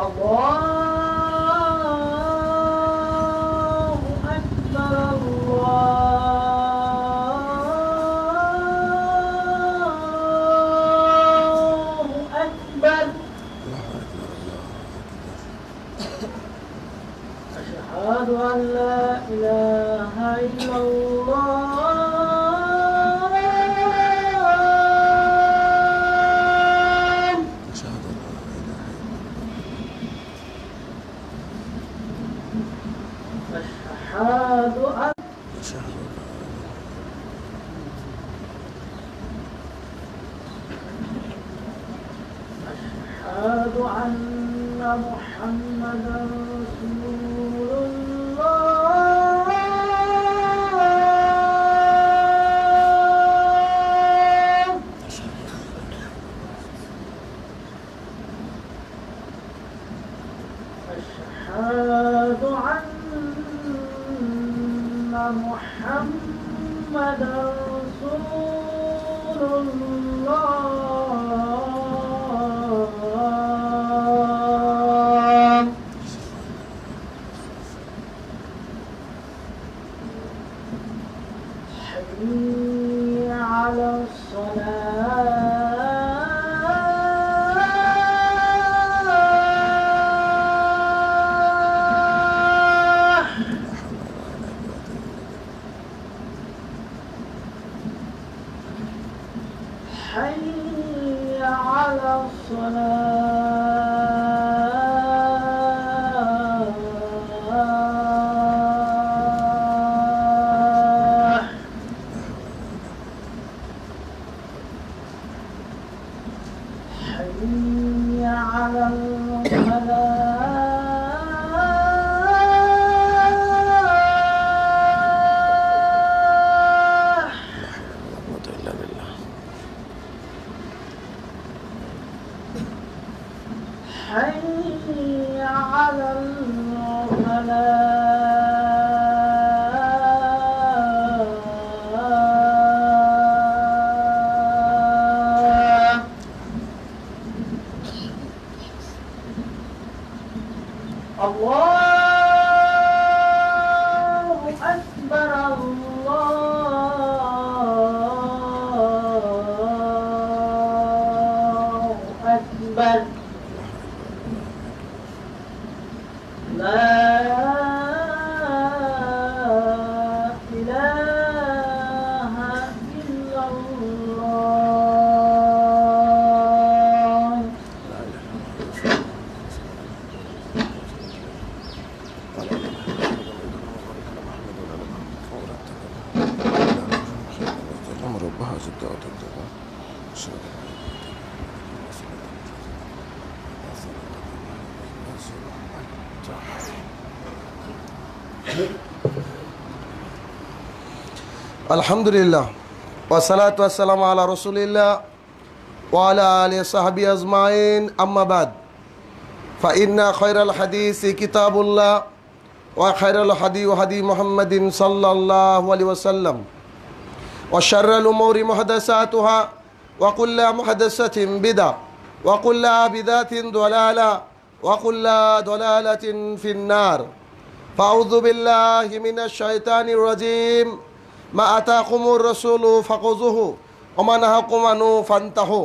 Agora. Allah الحمد لله والصلاة والسلام على رسول الله وعلى آله صحبه أجمعين أما بعد فإن خير الحديث كتاب الله وخير الحديث هدي محمد صلى الله عليه وسلم وشر الأمور محدثاتها وكل محدثة بدا وكل بدعة ضلالة وكل ضلالة في النار فأعوذ بالله من الشيطان الرجيم মা আতা কুমুর রসুল ফাকুজুহু অমান হাকুমানু ফান্তাহু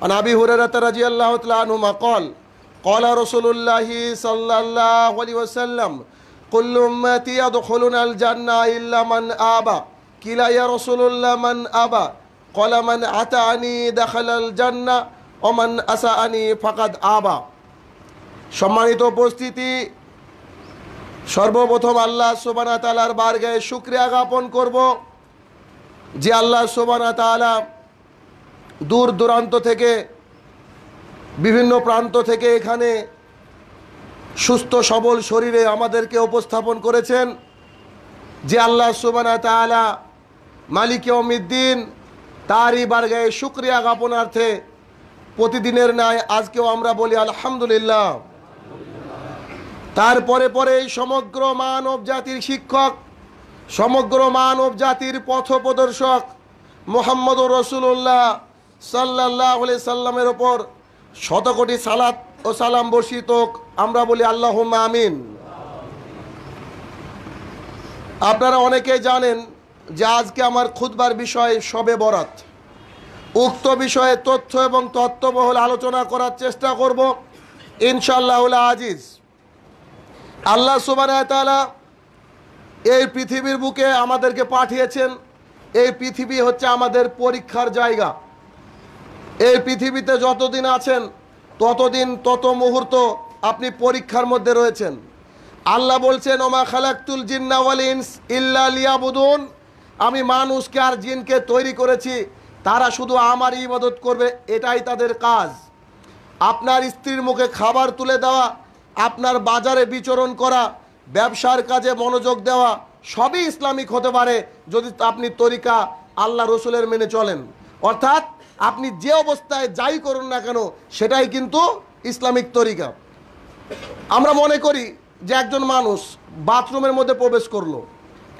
মানে আবি হুরের রাজি আল্লাহ তালু মা কল কল রসুল্লাহি সাল্লাহ আলী ওসাল্লাম কুল্লুম্মতি আদখলুন আল জান্না ইল্লা আবা কিলা ইয়া আবা কল আতা আনি দেখাল আল জান্না অমান আসা আনি ফাকাদ আবা সম্মানিত উপস্থিতি সর্বপ্রথম আল্লাহ সোবানা তালার বার্গায় শুক্রিয়া জ্ঞাপন করব যে আল্লাহ সোবানা তালা দূর দূরান্ত থেকে বিভিন্ন প্রান্ত থেকে এখানে সুস্থ সবল শরীরে আমাদেরকে উপস্থাপন করেছেন যে আল্লাহ সুবানা তালা মালিক অমিদ্দিন তারই বার্গায় শুক্রিয়া জ্ঞাপনার্থে প্রতিদিনের ন্যায় আজকেও আমরা বলি আলহামদুলিল্লাহ তারপরে পরে সমগ্র মানব জাতির শিক্ষক সমগ্র মানব জাতির পথপ্রদর্শক মোহাম্মদ রসুল্লাহ সাল্লাহ সাল্লামের ওপর শত কোটি সালাত ও সালাম বর্ষিত আমরা বলি আল্লাহ আমিন আপনারা অনেকেই জানেন যে আজকে আমার খুদবার বিষয় সবে বরাত উক্ত বিষয়ে তথ্য এবং তত্ত্ববহুল আলোচনা করার চেষ্টা করব ইনশাল্লাহ আজিজ আল্লাহ সুবানায়তালা এই পৃথিবীর বুকে আমাদেরকে পাঠিয়েছেন এই পৃথিবী হচ্ছে আমাদের পরীক্ষার জায়গা এই পৃথিবীতে যতদিন আছেন ততদিন তত মুহূর্ত আপনি পরীক্ষার মধ্যে রয়েছেন আল্লাহ বলছেন ওমা খালাকুল জিন্নাওয়াল ইনস ইল্লা লিয়াবুদুন আমি মানুষকে আর জিনকে তৈরি করেছি তারা শুধু আমার ইবাদত করবে এটাই তাদের কাজ আপনার স্ত্রীর মুখে খাবার তুলে দেওয়া আপনার বাজারে বিচরণ করা ব্যবসার কাজে মনোযোগ দেওয়া সবই ইসলামিক হতে পারে যদি আপনি তরিকা আল্লাহ রসুলের মেনে চলেন অর্থাৎ আপনি যে অবস্থায় যাই করুন না কেন সেটাই কিন্তু ইসলামিক তরিকা আমরা মনে করি যে একজন মানুষ বাথরুমের মধ্যে প্রবেশ করলো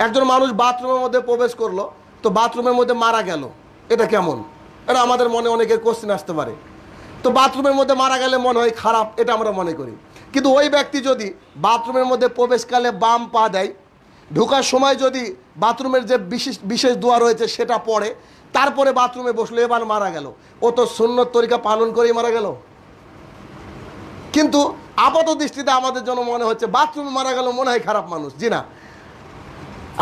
একজন মানুষ বাথরুমের মধ্যে প্রবেশ করলো তো বাথরুমের মধ্যে মারা গেল এটা কেমন এটা আমাদের মনে অনেকের কোশ্চেন আসতে পারে তো বাথরুমের মধ্যে মারা গেলে মনে হয় খারাপ এটা আমরা মনে করি কিন্তু ওই ব্যক্তি যদি বাথরুমের মধ্যে প্রবেশকালে বাম পা দেয় ঢোকার সময় যদি বাথরুমের যে বিশেষ বিশেষ দোয়া রয়েছে সেটা পড়ে তারপরে বাথরুমে বসলো এবার মারা গেল ও তো সুন্নত তরিকা পালন করেই মারা গেল কিন্তু আপাত দৃষ্টিতে আমাদের জন্য মনে হচ্ছে বাথরুমে মারা গেল মনে হয় খারাপ মানুষ জি না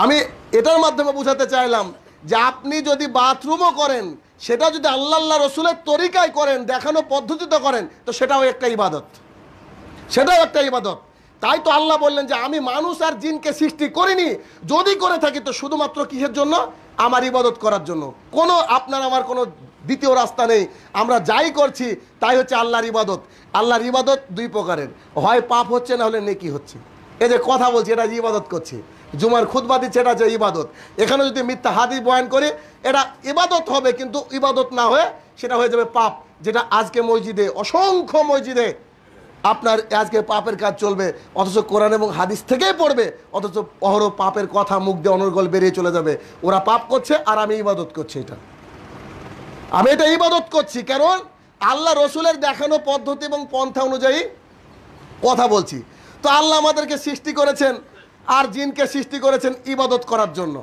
আমি এটার মাধ্যমে বুঝাতে চাইলাম যে আপনি যদি বাথরুমও করেন সেটা যদি আল্লাহ আল্লাহ রসুলের তরিকায় করেন দেখানো পদ্ধতিতে করেন তো সেটাও একটা ইবাদত সেটাও একটা ইবাদত তাই তো আল্লাহ বললেন যে আমি মানুষ আর জিনকে সৃষ্টি করিনি যদি করে থাকি তো শুধুমাত্র কিসের জন্য আমার ইবাদত করার জন্য কোনো আপনার আমার কোনো দ্বিতীয় রাস্তা নেই আমরা যাই করছি তাই হচ্ছে আল্লাহর ইবাদত আল্লাহর ইবাদত দুই প্রকারের হয় পাপ হচ্ছে না হলে নেকি হচ্ছে এই যে কথা বলছি এটা ইবাদত করছি জুমার খুদবা দিচ্ছে এটা যে ইবাদত এখানে যদি মিথ্যা হাদি বয়ান করে এটা ইবাদত হবে কিন্তু ইবাদত না হয়ে সেটা হয়ে যাবে পাপ যেটা আজকে মসজিদে অসংখ্য মসজিদে আপনার আজকে পাপের কাজ চলবে অথচ কোরআন এবং হাদিস থেকেই পড়বে অথচ অহর পাপের কথা মুখ দিয়ে অনর্গল বেরিয়ে চলে যাবে ওরা পাপ করছে আর আমি ইবাদত করছি এটা আমি এটা ইবাদত করছি কারণ আল্লাহ রসুলের দেখানো পদ্ধতি এবং পন্থা অনুযায়ী কথা বলছি তো আল্লাহ আমাদেরকে সৃষ্টি করেছেন আর জিনকে সৃষ্টি করেছেন ইবাদত করার জন্য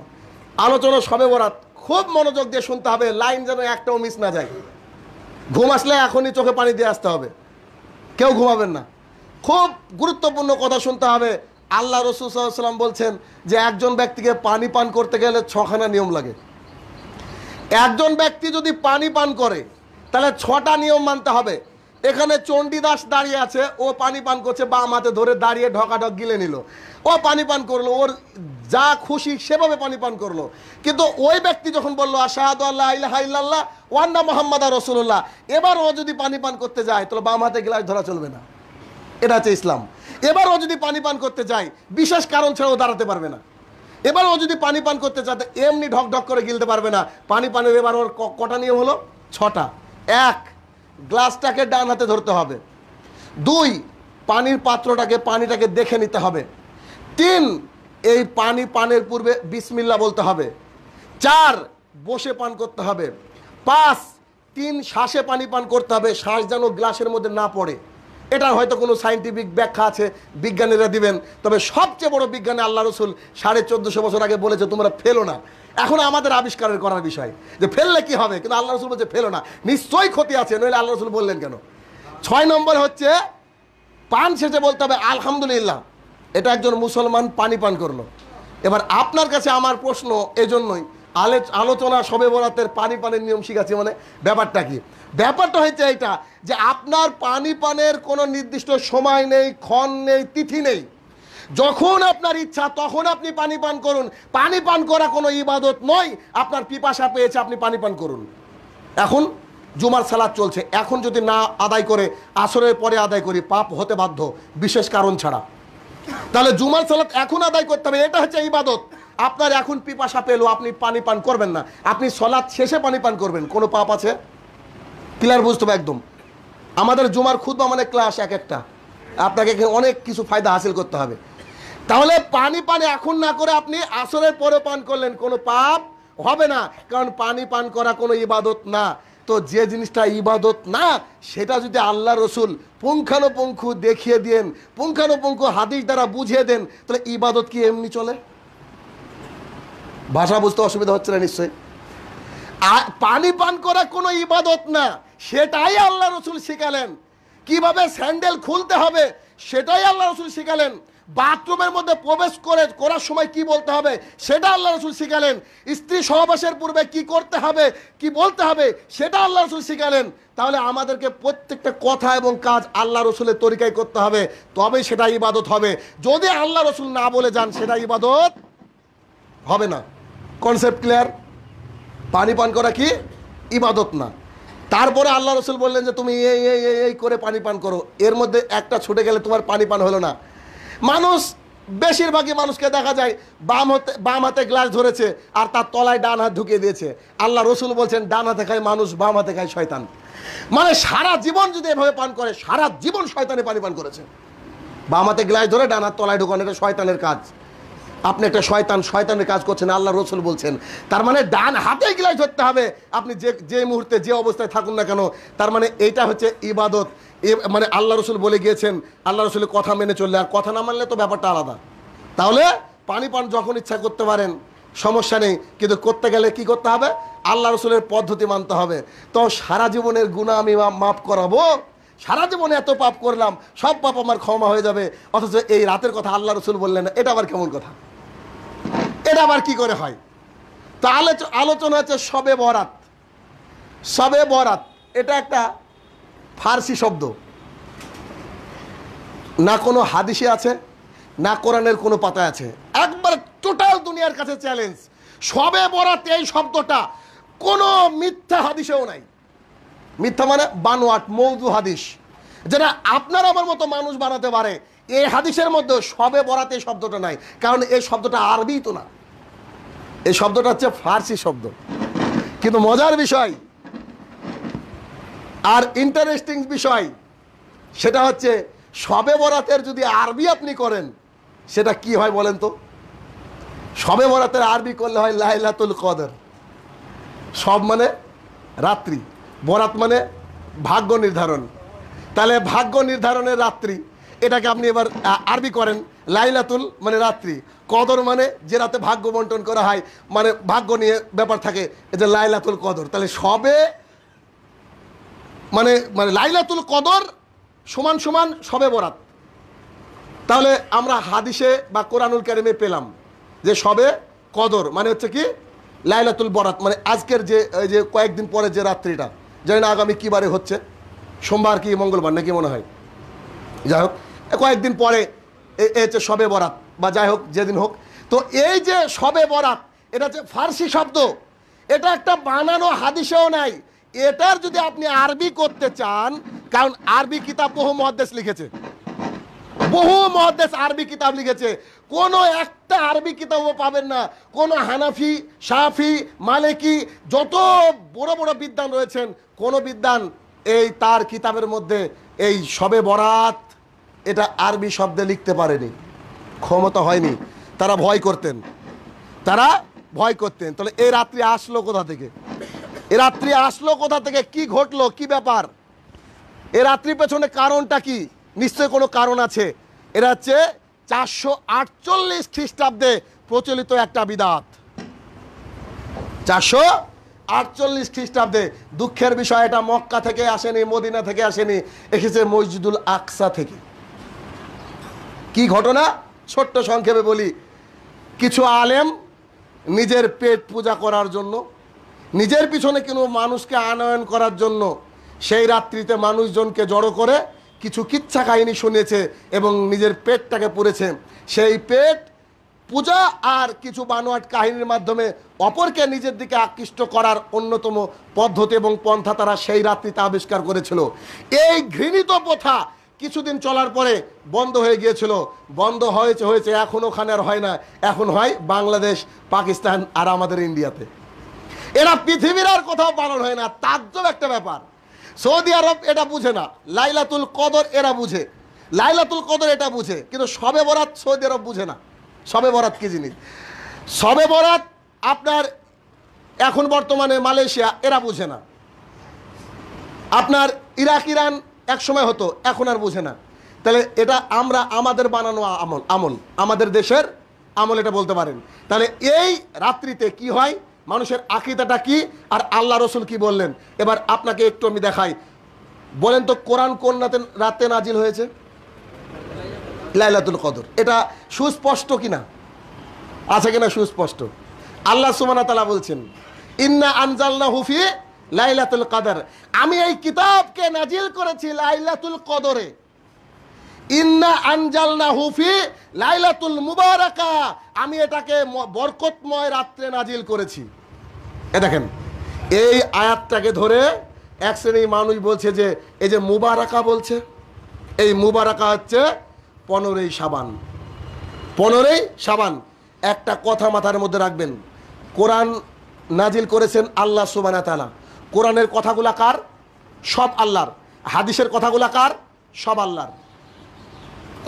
আলোচনা সবে বরাত খুব মনোযোগ দিয়ে শুনতে হবে লাইন যেন একটাও মিস না যায় ঘুম আসলে এখনই চোখে পানি দিয়ে আসতে হবে কেউ ঘুমাবেন না খুব গুরুত্বপূর্ণ কথা শুনতে হবে আল্লাহ রসুলাম বলছেন যে একজন ব্যক্তিকে পানি পান করতে গেলে ছখানা নিয়ম লাগে একজন ব্যক্তি যদি পানি পান করে তাহলে ছটা নিয়ম মানতে হবে এখানে চণ্ডীদাস দাঁড়িয়ে আছে ও পানি পান করছে বাম হাতে ধরে দাঁড়িয়ে ঢকাঢক গিলে নিল ও পানি পান করলো ওর যা খুশি সেভাবে পানি পান করলো কিন্তু ওই ব্যক্তি যখন বললো আশাহাদ আল্লাহ ইল্লাল্লাহ ওয়ান্না মোহাম্মদ আর রসুল্লাহ এবার ও যদি পানি পান করতে যায় তাহলে বাম হাতে গিলাস ধরা চলবে না এটা আছে ইসলাম এবার ও যদি পানি পান করতে যায় বিশেষ কারণ ছাড়া ও দাঁড়াতে পারবে না এবার ও যদি পানি পান করতে চায় এমনি ঢক ঢক করে গিলতে পারবে না পানি পানের এবার ওর কটা নিয়ম হলো ছটা এক গ্লাসটাকে ডান হাতে ধরতে হবে দুই পানির পাত্রটাকে পানিটাকে দেখে নিতে হবে তিন এই পানি পানের পূর্বে বিসমিল্লা বলতে হবে চার বসে পান করতে হবে পাঁচ তিন শ্বাসে পানি পান করতে হবে শ্বাস যেন গ্লাসের মধ্যে না পড়ে এটার হয়তো কোনো সাইন্টিফিক ব্যাখ্যা আছে বিজ্ঞানীরা দিবেন তবে সবচেয়ে বড় বিজ্ঞানী আল্লাহ রসুল সাড়ে চোদ্দোশো বছর আগে বলেছে তোমরা ফেলো না এখন আমাদের আবিষ্কারের করার বিষয় যে ফেললে কি হবে কিন্তু আল্লাহ রসুল বলছে ফেলো না নিশ্চয়ই ক্ষতি আছে নইলে আল্লাহ রসুল বললেন কেন ছয় নম্বর হচ্ছে পান শেষে বলতে হবে আলহামদুলিল্লাহ এটা একজন মুসলমান পানি পান করলো এবার আপনার কাছে আমার প্রশ্ন এজন্যই আলে আলোচনা সবে বরাতের পানি পানের নিয়ম শিখাচ্ছি মানে ব্যাপারটা কি ব্যাপারটা হচ্ছে এটা যে আপনার পানি পানের কোনো নির্দিষ্ট সময় নেই ক্ষণ নেই তিথি নেই যখন আপনার ইচ্ছা তখন আপনি পানি পান করুন পানি পান করা কোনো ইবাদত নয় আপনার পিপাসা পেয়েছে আপনি পানি পান করুন এখন জুমার সালাদ চলছে এখন যদি না আদায় করে আসরের পরে আদায় করি পাপ হতে বাধ্য বিশেষ কারণ ছাড়া তাহলে জুমার সালাদ এখন আদায় করতে হবে এটা হচ্ছে ইবাদত আপনার এখন পিপাসা পেলো আপনি পানি পান করবেন না আপনি সলাদ শেষে পানি পান করবেন কোনো পাপ আছে ক্লিয়ার বুঝতে হবে একদম আমাদের জুমার খুদ্া মানে ক্লাস এক একটা আপনাকে অনেক কিছু ফায়দা হাসিল করতে হবে তাহলে পানি পানি এখন না করে আপনি আসরের পরে পান করলেন কোনো পাপ হবে না কারণ পানি পান করা কোনো ইবাদত না তো যে জিনিসটা ইবাদত না সেটা যদি আল্লাহ রসুল পুঙ্খানুপুঙ্খু দেখিয়ে দেন পুঙ্খানুপুঙ্খু হাদিস দ্বারা বুঝিয়ে দেন তাহলে ইবাদত কি এমনি চলে ভাষা বুঝতে অসুবিধা হচ্ছে না নিশ্চয়ই পানি পান করা কোনো ইবাদত না সেটাই আল্লাহ রসুল শেখালেন কিভাবে স্যান্ডেল খুলতে হবে সেটাই আল্লাহ রসুল শেখালেন বাথরুমের মধ্যে প্রবেশ করে করার সময় কি বলতে হবে সেটা আল্লাহ রসুল শিখালেন স্ত্রী সহবাসের পূর্বে কি করতে হবে কি বলতে হবে সেটা আল্লাহ রসুল শিখালেন তাহলে আমাদেরকে প্রত্যেকটা কথা এবং কাজ আল্লাহ রসুলের তরিকায় করতে হবে তবেই সেটা ইবাদত হবে যদি আল্লাহ রসুল না বলে যান সেটা ইবাদত হবে না কনসেপ্ট ক্লিয়ার পানি পান করা কি ইবাদত না তারপরে আল্লাহ রসুল বললেন যে তুমি এই এই এই করে পানি পান করো এর মধ্যে একটা ছুটে গেলে তোমার পানি পান হলো না মানুষ বেশিরভাগই মানুষকে দেখা যায় বাম হাতে বাম হাতে গ্লাস ধরেছে আর তার তলায় ডান হাত ঢুকিয়ে দিয়েছে আল্লাহ রসুল বলছেন ডান হাতে খায় মানুষ বাম হাতে খায় শয়তান মানে সারা জীবন যদি এভাবে পান করে সারা জীবন শয়তানে পানি পান করেছে বাম হাতে গ্লাস ধরে ডান হাত তলায় ঢুকানো এটা শয়তানের কাজ আপনি একটা শয়তান শয়তানের কাজ করছেন আল্লাহ রসুল বলছেন তার মানে ডান হাতে গিলাই ধরতে হবে আপনি যে যে মুহূর্তে যে অবস্থায় থাকুন না কেন তার মানে এইটা হচ্ছে ইবাদত মানে আল্লাহ রসুল বলে গিয়েছেন আল্লাহ রসুলের কথা মেনে চললে আর কথা না মানলে তো ব্যাপারটা আলাদা তাহলে পানি পান যখন ইচ্ছা করতে পারেন সমস্যা নেই কিন্তু করতে গেলে কি করতে হবে আল্লাহ রসুলের পদ্ধতি মানতে হবে তো সারা জীবনের গুণা আমি মাফ করাবো সারা জীবনে এত পাপ করলাম সব পাপ আমার ক্ষমা হয়ে যাবে অথচ এই রাতের কথা আল্লাহ রসুল বললেন এটা আবার কেমন কথা এটা আবার কি করে হয় তো আলোচনা আছে সবে বরাত সবে বরাত এটা একটা ফার্সি শব্দ না কোনো হাদিসে আছে না কোরআনের কোনো পাতা আছে একবার টোটাল দুনিয়ার কাছে চ্যালেঞ্জ সবে বরাত এই শব্দটা কোনো মিথ্যা হাদিসেও নাই মিথ্যা মানে বানোয়াট মৌদু হাদিস যেটা আপনার আমার মতো মানুষ বানাতে পারে এই হাদিসের মধ্যে সবে বরাতে এই শব্দটা নাই কারণ এই শব্দটা আরবি তো না এই শব্দটা হচ্ছে ফার্সি শব্দ কিন্তু মজার বিষয় আর ইন্টারেস্টিং বিষয় সেটা হচ্ছে সবে বরাতের যদি আরবি আপনি করেন সেটা কি হয় বলেন তো সবে বরাতের আরবি করলে হয় লাইলাতুল কদর সব মানে রাত্রি বরাত মানে ভাগ্য নির্ধারণ তাহলে ভাগ্য নির্ধারণের রাত্রি এটাকে আপনি এবার আরবি করেন লাইলাতুল মানে রাত্রি কদর মানে যে রাতে ভাগ্য বন্টন করা হয় মানে ভাগ্য নিয়ে ব্যাপার থাকে এটা লাইলাতুল কদর তাহলে সবে মানে মানে লাইলাতুল কদর সমান সমান সবে বরাত তাহলে আমরা হাদিসে বা কোরআনুল ক্যারিমে পেলাম যে সবে কদর মানে হচ্ছে কি লাইলাতুল বরাত মানে আজকের যে যে কয়েকদিন পরে যে রাত্রিটা জানি না আগামী কী বারে হচ্ছে সোমবার কি মঙ্গলবার নাকি মনে হয় যাই হোক কয়েকদিন পরে এ হচ্ছে সবে বরাত বা যাই হোক যেদিন হোক তো এই যে সবে বরাত এটা যে ফার্সি শব্দ এটা একটা বানানো হাদিসেও নাই এটার যদি আপনি আরবি করতে চান কারণ আরবি কিতাব বহু মহাদেশ লিখেছে বহু মহাদেশ আরবি কিতাব লিখেছে কোনো একটা আরবি কিতাবও পাবেন না কোনো হানাফি সাফি মালেকি যত বড় বড় বিদ্যান রয়েছেন কোনো বিদ্যান এই তার কিতাবের মধ্যে এই সবে বরাত এটা আরবি শব্দে লিখতে পারেনি ক্ষমতা হয়নি তারা ভয় করতেন তারা ভয় করতেন তাহলে এ রাত্রি আসলো কোথা থেকে এ রাত্রি আসলো কোথা থেকে কি ঘটলো কি ব্যাপার এ রাত্রি পেছনে কারণটা কি নিশ্চয় কোনো কারণ আছে এরা হচ্ছে চারশো আটচল্লিশ খ্রিস্টাব্দে প্রচলিত একটা বিদাত চারশো আটচল্লিশ খ্রিস্টাব্দে দুঃখের বিষয় এটা মক্কা থেকে আসেনি মদিনা থেকে আসেনি এসেছে মসজিদুল আকসা থেকে কি ঘটনা ছোট্ট সংক্ষেপে বলি কিছু আলেম নিজের পেট পূজা করার জন্য নিজের পিছনে কোনো মানুষকে আনয়ন করার জন্য সেই রাত্রিতে মানুষজনকে জড়ো করে কিছু কিচ্ছা কাহিনী শুনেছে এবং নিজের পেটটাকে পুড়েছে সেই পেট পূজা আর কিছু বানোয়াট কাহিনীর মাধ্যমে অপরকে নিজের দিকে আকৃষ্ট করার অন্যতম পদ্ধতি এবং পন্থা তারা সেই রাত্রিতে আবিষ্কার করেছিল এই ঘৃণিত প্রথা কিছুদিন চলার পরে বন্ধ হয়ে গিয়েছিল বন্ধ হয়েছে হয়েছে এখন ওখানে আর হয় না এখন হয় বাংলাদেশ পাকিস্তান আর আমাদের ইন্ডিয়াতে এরা পৃথিবীর আর কোথাও পালন হয় না তাজ্জব একটা ব্যাপার সৌদি আরব এটা বুঝে না লাইলাতুল কদর এরা বুঝে লাইলাতুল কদর এটা বুঝে কিন্তু সবে বরাত সৌদি আরব বুঝে না সবে বরাত কি জিনিস সবে বরাত আপনার এখন বর্তমানে মালয়েশিয়া এরা বুঝে না আপনার ইরাক ইরান এক সময় হতো এখন আর বোঝে না তাহলে এটা আমরা আমাদের বানানো আমল আমল আমাদের দেশের আমল এটা বলতে পারেন তাহলে এই রাত্রিতে কি হয় মানুষের আকিদাটা কি আর আল্লাহ রসুল কি বললেন এবার আপনাকে একটু আমি দেখাই বলেন তো কোরআন কোন রাতে রাতে নাজিল হয়েছে লাইলাতুল কদর এটা সুস্পষ্ট কিনা আছে কিনা সুস্পষ্ট আল্লাহ সুমানা তালা বলছেন ইন্না আনজাল্লা হুফি লাইলাতুল কাদার আমি এই কিতাবকে নাজিল করেছি লাইলাতুল কদরে ইন্না না হুফি লাইলাতুল মুবারাকা আমি এটাকে বরকতময় রাত্রে নাজিল করেছি এ দেখেন এই আয়াতটাকে ধরে এক শ্রেণীর মানুষ বলছে যে এই যে মুবারাকা বলছে এই মুবারাকা হচ্ছে পনেরোই সাবান পনেরোই সাবান একটা কথা মাথার মধ্যে রাখবেন কোরআন নাজিল করেছেন আল্লাহ সুবানা তালা কোরআনের কথাগুলা কার সব আল্লাহর হাদিসের কথাগুলা কার সব আল্লাহর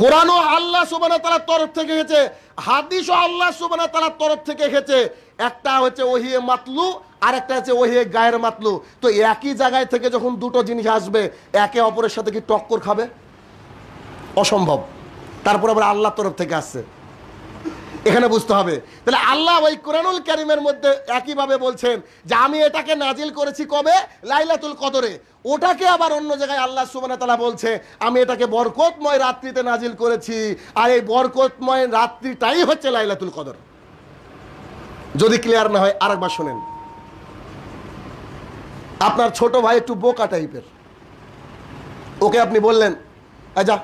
কোরআন ও আল্লাহ সুবানা তালার তরফ থেকে এসেছে হাদিস ও আল্লাহ সুবানা তালার তরফ থেকে এসেছে একটা হচ্ছে ওহিয়ে মাতলু আর একটা হচ্ছে ওহিয়ে গায়ের মাতলু তো একই জায়গায় থেকে যখন দুটো জিনিস আসবে একে অপরের সাথে কি টক্কর খাবে অসম্ভব তারপর আবার আল্লাহর তরফ থেকে আসছে এখানে বুঝতে হবে তাহলে আল্লাহ ওই কোরআনুল করিমের মধ্যে একইভাবে বলছেন যে আমি এটাকে নাজিল করেছি কবে লাইলাতুল কদরে ওটাকে আবার অন্য জায়গায় আল্লাহ সুবান তালা বলছে আমি এটাকে বরকতময় রাত্রিতে নাজিল করেছি আর এই বরকতময় রাত্রিটাই হচ্ছে লাইলাতুল কদর যদি ক্লিয়ার না হয় আরেকবার শোনেন আপনার ছোট ভাই একটু বোকা টাইপের ওকে আপনি বললেন যা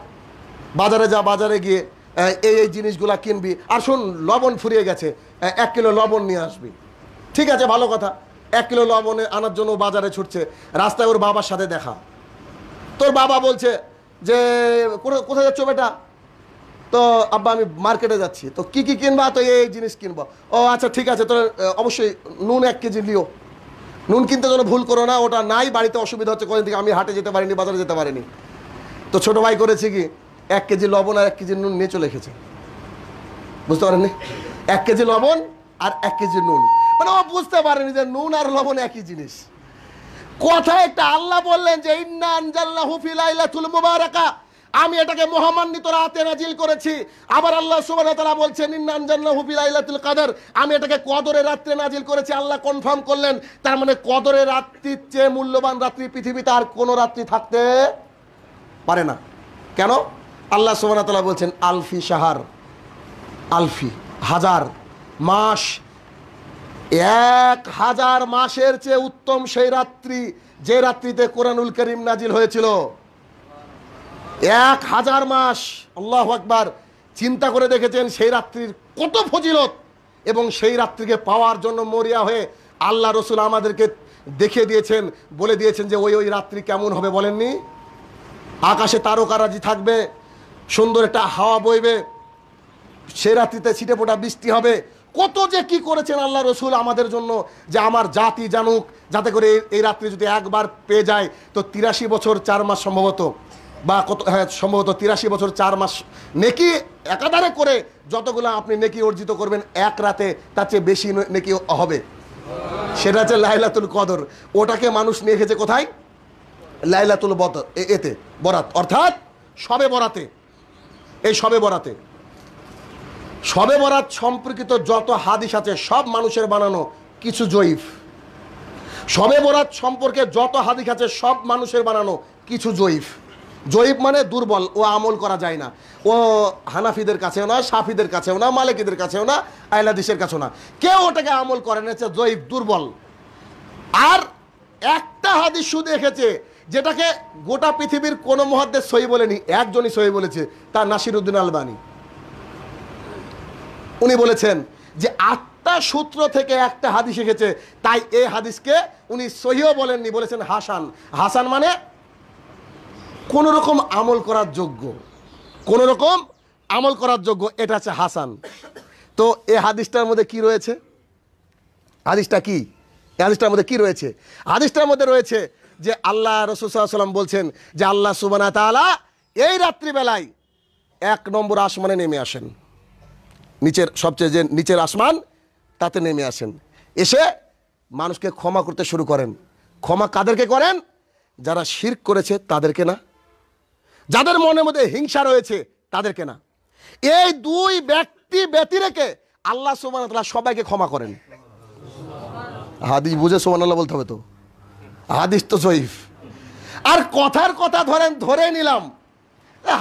বাজারে যা বাজারে গিয়ে এই এই জিনিসগুলো কিনবি আর শোন লবণ ফুরিয়ে গেছে এক কিলো লবণ নিয়ে আসবি ঠিক আছে ভালো কথা এক কিলো লবণে আনার জন্য বাজারে ছুটছে রাস্তায় ওর বাবার সাথে দেখা তোর বাবা বলছে যে কোথায় যাচ্ছ বেটা তো আব্বা আমি মার্কেটে যাচ্ছি তো কি কি কিনবা তো এই জিনিস কিনবো ও আচ্ছা ঠিক আছে তোর অবশ্যই নুন এক কেজি লিও নুন কিনতে যেন ভুল করো না ওটা নাই বাড়িতে অসুবিধা হচ্ছে কদিন থেকে আমি হাটে যেতে পারিনি বাজারে যেতে পারিনি তো ছোটো ভাই করেছি কি এক কেজি লবণ আর এক কেজি নুন নিয়ে চলে এসেছে বুঝতে পারেননি এক কেজি লবণ আর এক কেজি নুন মানে ও বুঝতে পারেনি যে নুন আর লবণ একই জিনিস কথা একটা আল্লাহ বললেন যে ইন্নানুল মুবারাকা আমি এটাকে মহামান্বিত রাতে নাজিল করেছি আবার আল্লাহ সুবাহ তারা বলছেন আইলাতুল কাদার আমি এটাকে কদরের রাত্রে নাজিল করেছি আল্লাহ কনফার্ম করলেন তার মানে কদরের রাত্রির চেয়ে মূল্যবান রাত্রি পৃথিবীতে আর কোনো রাত্রি থাকতে পারে না কেন আল্লাহ সোমানতলা বলছেন আলফি সাহার আলফি হাজার মাস এক হাজার মাসের চেয়ে উত্তম সেই রাত্রি যে রাত্রিতে কোরআনুল করিম নাজিল হয়েছিল এক হাজার মাস আল্লাহ আকবার চিন্তা করে দেখেছেন সেই রাত্রির কত ফজিলত এবং সেই রাত্রিকে পাওয়ার জন্য মরিয়া হয়ে আল্লাহ রসুল আমাদেরকে দেখিয়ে দিয়েছেন বলে দিয়েছেন যে ওই ওই রাত্রি কেমন হবে বলেননি আকাশে তারকারাজি থাকবে সুন্দর একটা হাওয়া বইবে সে রাত্রিতে ছিটে ফোটা বৃষ্টি হবে কত যে কি করেছেন আল্লাহ রসুল আমাদের জন্য যে আমার জাতি জানুক যাতে করে এই রাত্রি যদি একবার পেয়ে যায় তো তিরাশি বছর চার মাস সম্ভবত বা কত হ্যাঁ সম্ভবত তিরাশি বছর চার মাস নেকি একাধারে করে যতগুলো আপনি নেকি অর্জিত করবেন এক রাতে তার চেয়ে বেশি নেকি হবে সেটা হচ্ছে লাইলাতুল কদর ওটাকে মানুষ নিয়ে গেছে কোথায় লাইলাতুল বদর এতে বরাত অর্থাৎ সবে বরাতে এই সবে বরাতে সবে বরাত সম্পর্কিত যত হাদিস আছে সব মানুষের বানানো কিছু জয়ীফ সবে বরাত সম্পর্কে যত হাদিস আছে সব মানুষের বানানো কিছু জয়ীফ জৈব মানে দুর্বল ও আমল করা যায় না ও হানাফিদের কাছেও না সাফিদের কাছেও না মালিকিদের কাছেও না আইলাদিসের কাছেও না কেউ ওটাকে আমল করে না জৈব দুর্বল আর একটা হাদিস শুধু এসেছে যেটাকে গোটা পৃথিবীর কোনো মহাদ্দেশ সই বলেনি একজনই সহি বলেছে তার নাসিরুদ্দিন আলবানী উনি বলেছেন যে আটটা সূত্র থেকে একটা হাদিস এসেছে তাই এ হাদিসকে উনি সহিও বলেননি বলেছেন হাসান হাসান মানে কোনো রকম আমল করার যোগ্য কোন রকম আমল করার যোগ্য এটা আছে হাসান তো এ হাদিসটার মধ্যে কি রয়েছে হাদিসটা কি হাদিসটার মধ্যে কি রয়েছে হাদিসটার মধ্যে রয়েছে যে আল্লাহ রসুলাম বলছেন যে আল্লাহ সুবানা তালা এই রাত্রিবেলায় এক নম্বর আসমানে নেমে আসেন নিচের সবচেয়ে যে নিচের আসমান তাতে নেমে আসেন এসে মানুষকে ক্ষমা করতে শুরু করেন ক্ষমা কাদেরকে করেন যারা শির করেছে তাদেরকে না যাদের মনের মধ্যে হিংসা রয়েছে তাদেরকে না এই দুই ব্যক্তি ব্যতি রেখে আল্লাহ সুবান সবাইকে ক্ষমা করেন হাদি বুঝে সুবান আল্লাহ বলতে হবে তো হাদিস তো জয়ীফ আর কথার কথা ধরেন ধরে নিলাম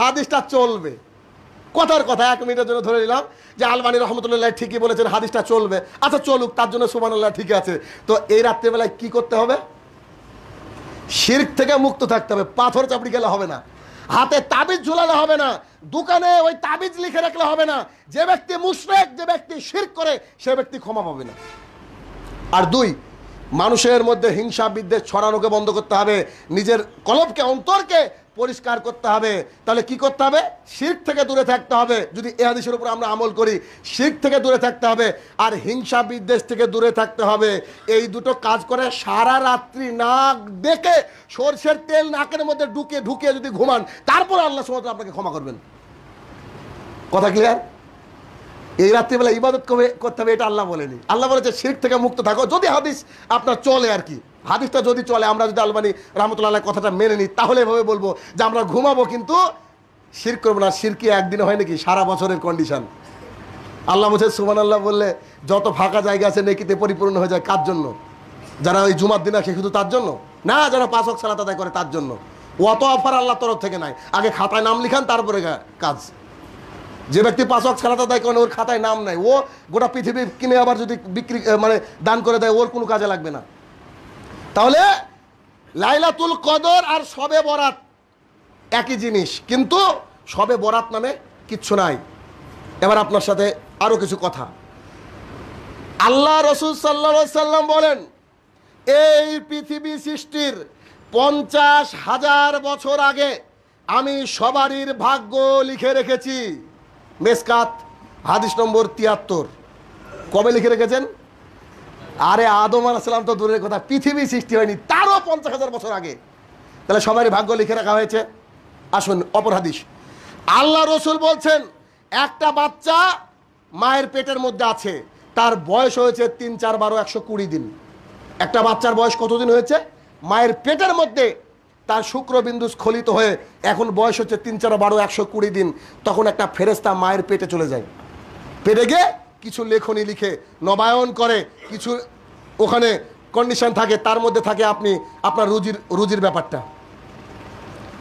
হাদিসটা চলবে কথার কথা এক মিনিটের জন্য ধরে নিলাম যে আলমানি রহমতুল্লাহ ঠিকই বলেছেন হাদিসটা চলবে আচ্ছা চলুক তার জন্য সুবানুল্লাহ ঠিক আছে তো এই রাত্রেবেলায় কি করতে হবে শির্ক থেকে মুক্ত থাকতে হবে পাথর চাপড়ি গেলে হবে না হাতে তাবিজ ঝুলালে হবে না দোকানে ওই তাবিজ লিখে রাখলে হবে না যে ব্যক্তি মুশরেক যে ব্যক্তি শির করে সে ব্যক্তি ক্ষমা পাবে না আর দুই মানুষের মধ্যে হিংসা বিদ্বেষ ছড়ানোকে বন্ধ করতে হবে নিজের কলবকে অন্তরকে পরিষ্কার করতে হবে তাহলে কি করতে হবে শিখ থেকে দূরে থাকতে হবে যদি এ আদেশের উপর আমরা আমল করি শিখ থেকে দূরে থাকতে হবে আর হিংসা বিদ্বেষ থেকে দূরে থাকতে হবে এই দুটো কাজ করে সারা রাত্রি নাক দেখে সর্ষের তেল নাকের মধ্যে ঢুকে ঢুকে যদি ঘুমান তারপর আল্লাহ সময় আপনাকে ক্ষমা করবেন কথা ক্লিয়ার এই রাত্রিবেলা ইবাদত করতে হবে এটা আল্লাহ বলেনি আল্লাহ বলেছে শিখ থেকে মুক্ত থাকো যদি হাদিস আপনার চলে আর কি হাদিসটা যদি চলে আমরা যদি আলবানি রহমতুল্লাহ কথাটা মেনে নিই তাহলে এভাবে বলবো যে আমরা ঘুমাবো কিন্তু শির করবো না শিরকি একদিন হয় নাকি সারা বছরের কন্ডিশন আল্লাহ মুসেদ সুমান আল্লাহ বললে যত ফাঁকা জায়গা আছে নেকিতে পরিপূর্ণ হয়ে যায় কার জন্য যারা ওই জুমার দিন আসে শুধু তার জন্য না যারা পাঁচ অক তাদের করে তার জন্য অত অফার আল্লাহ তরফ থেকে নাই আগে খাতায় নাম লিখান তারপরে কাজ যে ব্যক্তি পাঁচ অক্স খেলাটা দেয় কারণ ওর খাতায় নাম নাই ও গোটা পৃথিবী কিনে আবার যদি বিক্রি মানে দান করে দেয় ওর কোনো কাজে লাগবে না তাহলে লাইলাতুল কদর আর সবে বরাত একই জিনিস কিন্তু সবে বরাত নামে কিচ্ছু নাই এবার আপনার সাথে আরও কিছু কথা আল্লাহ রসুল সাল্লা সাল্লাম বলেন এই পৃথিবী সৃষ্টির পঞ্চাশ হাজার বছর আগে আমি সবারই ভাগ্য লিখে রেখেছি মেসকাত হাদিস নম্বর তিয়াত্তর কবে লিখে রেখেছেন আরে আদম আলাইসালাম তো দূরের কথা পৃথিবী সৃষ্টি হয়নি তারও পঞ্চাশ হাজার বছর আগে তাহলে সবারই ভাগ্য লিখে রাখা হয়েছে আসুন অপর হাদিস আল্লাহ রসুল বলছেন একটা বাচ্চা মায়ের পেটের মধ্যে আছে তার বয়স হয়েছে তিন চার বারো একশো কুড়ি দিন একটা বাচ্চার বয়স কতদিন হয়েছে মায়ের পেটের মধ্যে তার শুক্রবিন্দু স্খলিত হয়ে এখন বয়স হচ্ছে তিন চার বারো একশো কুড়ি দিন তখন একটা ফেরেস্তা মায়ের পেটে চলে যায় পেটে গিয়ে কিছু লেখনি লিখে নবায়ন করে কিছু ওখানে কন্ডিশন থাকে তার মধ্যে থাকে আপনি আপনার রুজির রুজির ব্যাপারটা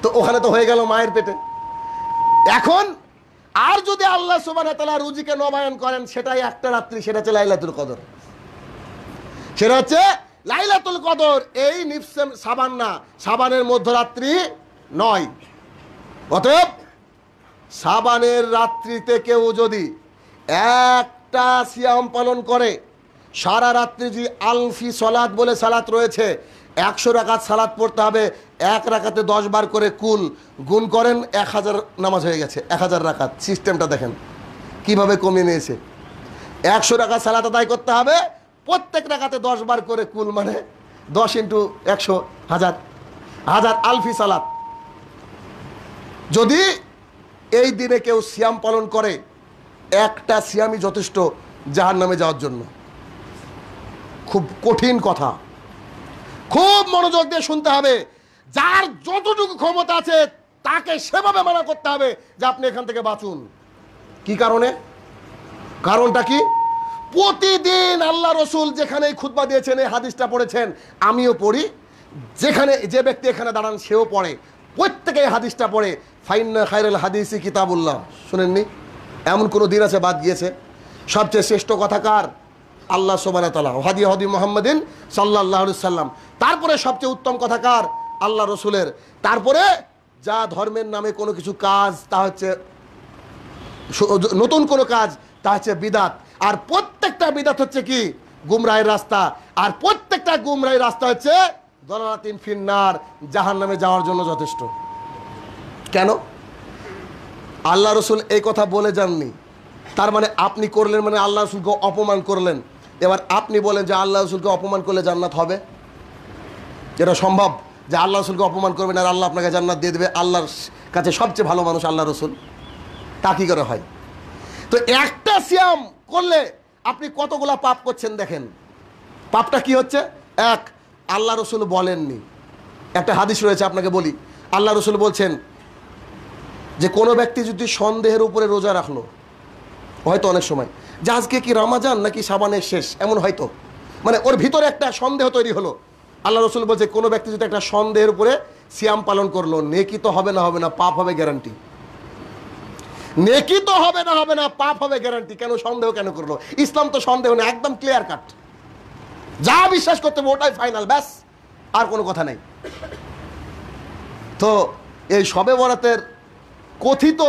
তো ওখানে তো হয়ে গেল মায়ের পেটে এখন আর যদি আল্লাহ সুবাহ তালা রুজিকে নবায়ন করেন সেটাই একটা রাত্রি সেটা হচ্ছে লাইলাতুল কদর সেটা হচ্ছে লাইলাতুল কদর এই নিপসেম সাবান না সাবানের মধ্যরাত্রি নয় অতএব সাবানের রাত্রিতে কেউ যদি একটা সিয়াম পালন করে সারা রাত্রি যে আলফি সলাদ বলে সালাত রয়েছে একশো রাকাত সালাদ পড়তে হবে এক রাকাতে দশ বার করে কুল গুণ করেন এক হাজার নামাজ হয়ে গেছে এক হাজার রাকাত সিস্টেমটা দেখেন কিভাবে কমিয়ে নিয়েছে একশো টাকা সালাত আদায় করতে হবে প্রত্যেক রেখাতে দশ বার করে কুল মানে দশ ইন্টু একশো হাজার হাজার আলফি সালাত যদি এই দিনে কেউ সিয়াম পালন করে একটা সিয়ামই যথেষ্ট জাহার নামে যাওয়ার জন্য খুব কঠিন কথা খুব মনোযোগ দিয়ে শুনতে হবে যার যতটুকু ক্ষমতা আছে তাকে সেভাবে মানা করতে হবে যে আপনি এখান থেকে বাঁচুন কি কারণে কারণটা কি প্রতিদিন আল্লাহ রসুল যেখানে খুদবা দিয়েছেন এই হাদিসটা পড়েছেন আমিও পড়ি যেখানে যে ব্যক্তি এখানে দাঁড়ান সেও পড়ে প্রত্যেকে এই হাদিসটা পড়ে ফাইন্না খাইরুল হাদিসি উল্লাহ শুনেননি এমন কোনো দিন আছে বাদ গিয়েছে সবচেয়ে শ্রেষ্ঠ কথাকার আল্লাহ সোবানা তালা হাদি হদি মোহাম্মদিন সাল্লাহ সাল্লাম তারপরে সবচেয়ে উত্তম কথাকার আল্লাহ রসুলের তারপরে যা ধর্মের নামে কোনো কিছু কাজ তা হচ্ছে নতুন কোনো কাজ তা হচ্ছে বিদাত আর প্রত্যেকটা বিদাত হচ্ছে কি গুমরাহের রাস্তা আর প্রত্যেকটা গুমরাহের রাস্তা হচ্ছে দলালাতিন ফিন্নার জাহান নামে যাওয়ার জন্য যথেষ্ট কেন আল্লাহ রসুল এই কথা বলে যাননি তার মানে আপনি করলেন মানে আল্লাহ রসুলকে অপমান করলেন এবার আপনি বলেন যে আল্লাহ রসুলকে অপমান করলে জান্নাত হবে এটা সম্ভব যে আল্লাহ রসুলকে অপমান করবেন আর আল্লাহ আপনাকে জান্নাত দিয়ে দেবে আল্লাহর কাছে সবচেয়ে ভালো মানুষ আল্লাহ রসুল তা কী করে হয় তো একটা সিয়াম করলে আপনি কতগুলা পাপ করছেন দেখেন পাপটা কি হচ্ছে এক আল্লাহ রসুল বলেননি একটা হাদিস রয়েছে আপনাকে বলি আল্লাহ রসুল বলছেন যে কোনো ব্যক্তি যদি সন্দেহের উপরে রোজা রাখলো হয়তো অনেক সময় যে আজকে কি রামাজান নাকি সাবানের শেষ এমন হয়তো মানে ওর ভিতরে একটা সন্দেহ তৈরি হলো আল্লাহ রসুল বলছে কোনো ব্যক্তি যদি একটা সন্দেহের উপরে সিয়াম পালন করলো নেকি তো হবে না হবে না পাপ হবে গ্যারান্টি নেকি তো হবে না হবে না পাপ হবে গ্যারান্টি কেন সন্দেহ কেন করলো ইসলাম তো সন্দেহ না একদম ক্লিয়ার কাট যা বিশ্বাস করতে হবে ওটাই ফাইনাল ব্যাস আর কোনো কথা নেই তো এই সবে বরাতের কথিত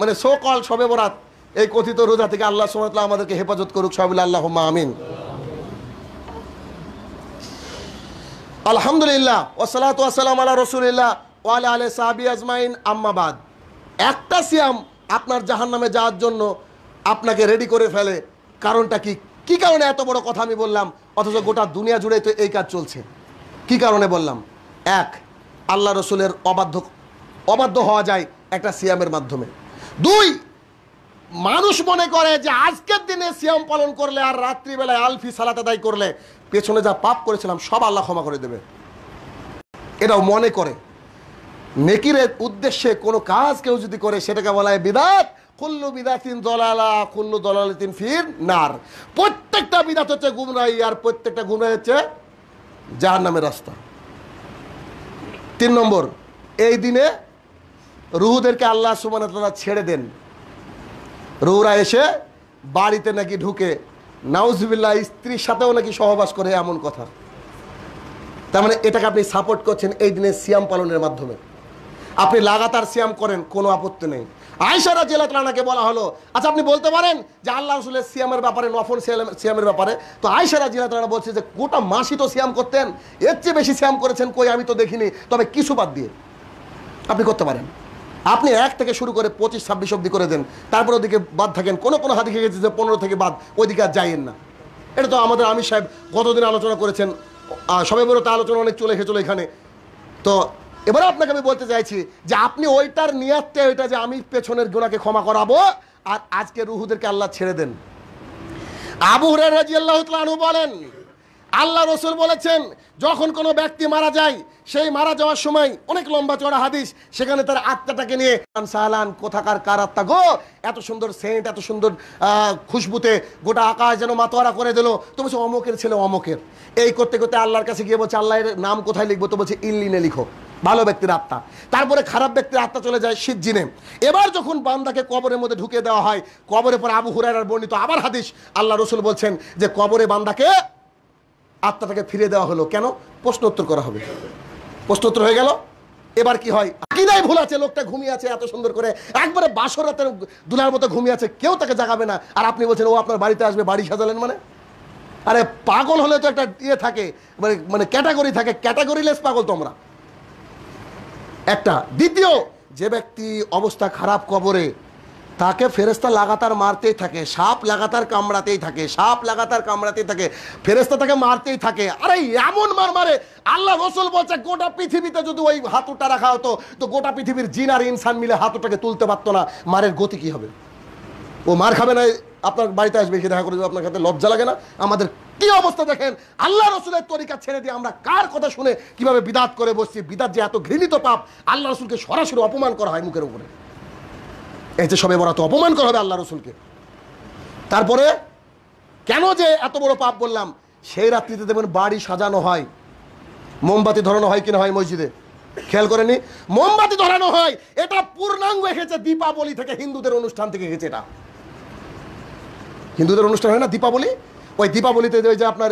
মানে কল সবে বরাত এই কথিত রোজা থেকে আল্লাহ সুমতলা আমাদেরকে হেফাজত করুক সবিল্লা আল্লাহ আমিন আলহামদুলিল্লাহ ওসালাত ওয়াসালাম আল্লাহ রসুলিল্লাহ ওয়ালা আলে সাহাবি আজমাইন আম্মাবাদ একটা সিয়াম আপনার জাহান নামে যাওয়ার জন্য আপনাকে রেডি করে ফেলে কারণটা কি কি কারণে এত বড় কথা আমি বললাম অথচ গোটা দুনিয়া জুড়ে তো এই কাজ চলছে কি কারণে বললাম এক আল্লাহ রসুলের অবাধ্য অবাধ্য হওয়া যায় একটা সিয়ামের মাধ্যমে দুই মানুষ মনে করে যে আজকের দিনে সিয়াম পালন করলে আর রাত্রিবেলায় আলফি সালাত আদায় করলে পেছনে যা পাপ করেছিলাম সব আল্লাহ ক্ষমা করে দেবে এটাও মনে করে নেকির উদ্দেশ্যে কোনো কাজ কেউ যদি করে সেটাকে বলা হয় বিদাত কুল্লু বিদাতিন দলালা কুল্লু দলালিন ফির নার প্রত্যেকটা বিদাত হচ্ছে গুমরাই আর প্রত্যেকটা গুমরাই হচ্ছে যার নামের রাস্তা তিন নম্বর এই দিনে রুহুদেরকে আল্লাহ সুমান ছেড়ে দেন রুহুরা এসে বাড়িতে নাকি ঢুকে নাউজবিল্লা স্ত্রীর সাথেও নাকি সহবাস করে এমন কথা তার মানে এটাকে আপনি সাপোর্ট করছেন এই দিনে সিয়াম পালনের মাধ্যমে আপনি লাগাতার সিয়াম করেন কোনো আপত্তি নেই আয়সারা জেলা রানাকে বলা হলো আচ্ছা আপনি বলতে পারেন যে আল্লাহ রসুলের সিয়ামের ব্যাপারে নফল সিয়ামের ব্যাপারে তো আয়সারা জেলা তালানা বলছে যে গোটা মাসি তো সিয়াম করতেন এর চেয়ে বেশি সিয়াম করেছেন কই আমি তো দেখিনি তবে কিছু বাদ দিয়ে আপনি করতে পারেন আপনি এক থেকে শুরু করে পঁচিশ ছাব্বিশ অব্দি করে দেন তারপর ওদিকে বাদ থাকেন কোনো কোনো হাতে গেছে যে পনেরো থেকে বাদ ওইদিকে আর যাইয়েন না এটা তো আমাদের আমির সাহেব গতদিন আলোচনা করেছেন সবাই বড় তা আলোচনা অনেক চলে এসেছিল এখানে তো এবারে আপনাকে আমি বলতে চাইছি যে আপনি ওইটার নিয়াতে ওইটা যে আমি পেছনের গোনাকে ক্ষমা করাবো আর আজকে রুহুদেরকে আল্লাহ ছেড়ে দেন আবু রাজি আল্লাহ বলেন আল্লাহ রসুল বলেছেন যখন কোনো ব্যক্তি মারা যায় সেই মারা যাওয়ার সময় অনেক লম্বা চড়া হাদিস সেখানে তার আত্মাটাকে নিয়ে সাহালান কোথাকার কার আত্মা গো এত সুন্দর সেন্ট এত সুন্দর খুশবুতে গোটা আকাশ যেন মাতোয়ারা করে দিল তো বলছে অমকের ছেলে অমকের এই করতে করতে আল্লাহর কাছে গিয়ে বলছে আল্লাহর নাম কোথায় লিখবো তো বলছে ইল্লিনে লিখো ভালো ব্যক্তির আত্মা তারপরে খারাপ ব্যক্তির আত্মা চলে যায় সিদ্ধিনে এবার যখন বান্দাকে কবরের মধ্যে ঢুকে দেওয়া হয় কবরের পর আবু হুরার বর্ণিত আবার হাদিস আল্লাহ রসুল বলছেন যে কবরে বান্দাকে আত্মাটাকে ফিরে দেওয়া হলো কেন প্রশ্ন উত্তর করা হবে প্রশ্ন উত্তর হয়ে গেল এবার কি হয় আকিদায় ভুল আছে লোকটা ঘুমিয়ে আছে এত সুন্দর করে একবারে বাসর রাতের দুলার মতো ঘুমিয়ে আছে কেউ তাকে জাগাবে না আর আপনি বলছেন ও আপনার বাড়িতে আসবে বাড়ি সাজালেন মানে আরে পাগল হলে তো একটা ইয়ে থাকে মানে মানে ক্যাটাগরি থাকে ক্যাটাগরিলেস পাগল তোমরা একটা দ্বিতীয় যে ব্যক্তি অবস্থা খারাপ কবরে তাকে ফেরেস্তা লাগাতার মারতেই থাকে সাপ লাগাতার কামড়াতেই থাকে সাপ লাগাতার কামড়াতেই থাকে ফেরেস্তা তাকে মারতেই থাকে আরে এমন মার মারে আল্লাহ রসুল বলছে গোটা পৃথিবীতে যদি ওই হাতুটা রাখা হতো তো গোটা পৃথিবীর জিন আর ইনসান মিলে হাতুটাকে তুলতে পারতো না মারের গতি কি হবে ও মার খাবে না আপনার বাড়িতে আসবে কি দেখা করে আপনার সাথে লজ্জা লাগে না আমাদের কি অবস্থা দেখেন আল্লাহ রসুলের তরিকা ছেড়ে দিয়ে আমরা কার কথা শুনে কিভাবে বিদাত করে বসছি বিদাত যে এত ঘৃণিত পাপ আল্লাহ রসুলকে সরাসরি অপমান করা হয় মুখের উপরে এই যে সবে বরাতে অপমান করা হবে আল্লাহ রসুলকে তারপরে কেন যে এত বড় পাপ বললাম সেই রাত্রিতে দেখবেন বাড়ি সাজানো হয় মোমবাতি ধরানো হয় কিনা হয় মসজিদে খেয়াল করেনি মোমবাতি ধরানো হয় এটা পূর্ণাঙ্গ এসেছে দীপাবলি থেকে হিন্দুদের অনুষ্ঠান থেকে এসেছে এটা হিন্দুদের অনুষ্ঠান হয় না দীপাবলি ওই দীপাবলিতে ওই যে আপনার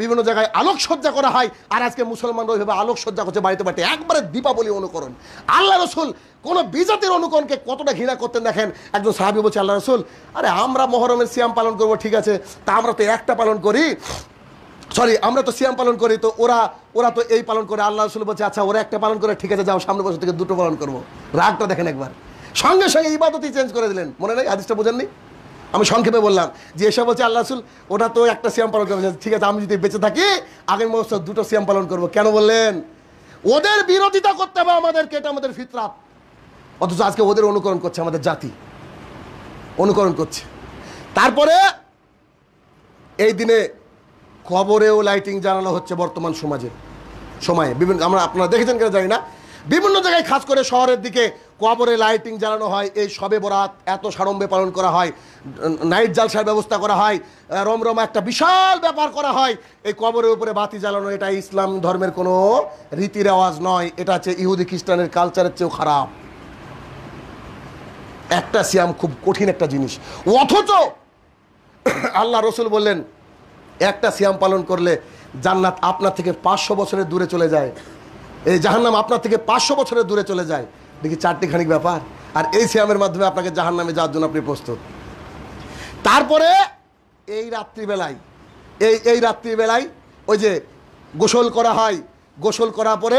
বিভিন্ন জায়গায় আলোকসজ্জা করা হয় আর আজকে মুসলমানরা ওইভাবে আলোকসজ্জা করছে বাড়িতে বাড়িতে একবারে দীপাবলি অনুকরণ আল্লাহ রসুল কোনো বিজাতির অনুকরণকে কতটা ঘৃণা করতেন দেখেন একজন সাহাবি বলছে আল্লাহ রসুল আরে আমরা মহরমের সিয়াম পালন করব ঠিক আছে তা আমরা তো একটা পালন করি সরি আমরা তো সিয়াম পালন করি তো ওরা ওরা তো এই পালন করে আল্লাহ রসুল বলছে আচ্ছা ওরা একটা পালন করে ঠিক আছে যাও সামনে বছর থেকে দুটো পালন করবো রাগটা দেখেন একবার সঙ্গে সঙ্গে ইবাদতই চেঞ্জ করে দিলেন মনে নেই হাদিসটা বোঝেননি আমি সংক্ষেপে বললাম যে এসব হচ্ছে আল্লাহ রসুল ওটা তো একটা শ্যাম পালন করবে ঠিক আছে আমি যদি বেঁচে থাকি আগামী বছর দুটো শ্যাম পালন করবো কেন বললেন ওদের বিরোধিতা করতে হবে আমাদেরকে এটা আমাদের ফিতরাত অথচ আজকে ওদের অনুকরণ করছে আমাদের জাতি অনুকরণ করছে তারপরে এই দিনে কবরেও লাইটিং জানানো হচ্ছে বর্তমান সমাজে সময়ে বিভিন্ন আমরা আপনারা দেখেছেন কেন জানি না বিভিন্ন জায়গায় খাস করে শহরের দিকে কবরে লাইটিং জ্বালানো হয় এই সবে বরাত এত সাড়ম্বে পালন করা হয় নাইট জালসার ব্যবস্থা করা হয় রমরমা একটা বিশাল ব্যাপার করা হয় এই কবরের উপরে বাতি জ্বালানো এটা ইসলাম ধর্মের কোনো রীতি রেওয়াজ নয় এটা হচ্ছে ইহুদি খ্রিস্টানের কালচারের চেয়েও খারাপ একটা সিয়াম খুব কঠিন একটা জিনিস অথচ আল্লাহ রসুল বললেন একটা সিয়াম পালন করলে জান্নাত আপনার থেকে পাঁচশো বছরের দূরে চলে যায় এই জাহান্নাম আপনার থেকে পাঁচশো বছরের দূরে চলে যায় দেখি চারটি খানিক ব্যাপার আর এই শ্যামের মাধ্যমে আপনাকে জাহার নামে যাওয়ার জন্য আপনি প্রস্তুত তারপরে এই রাত্রিবেলায় এই এই রাত্রিবেলায় ওই যে গোসল করা হয় গোসল করার পরে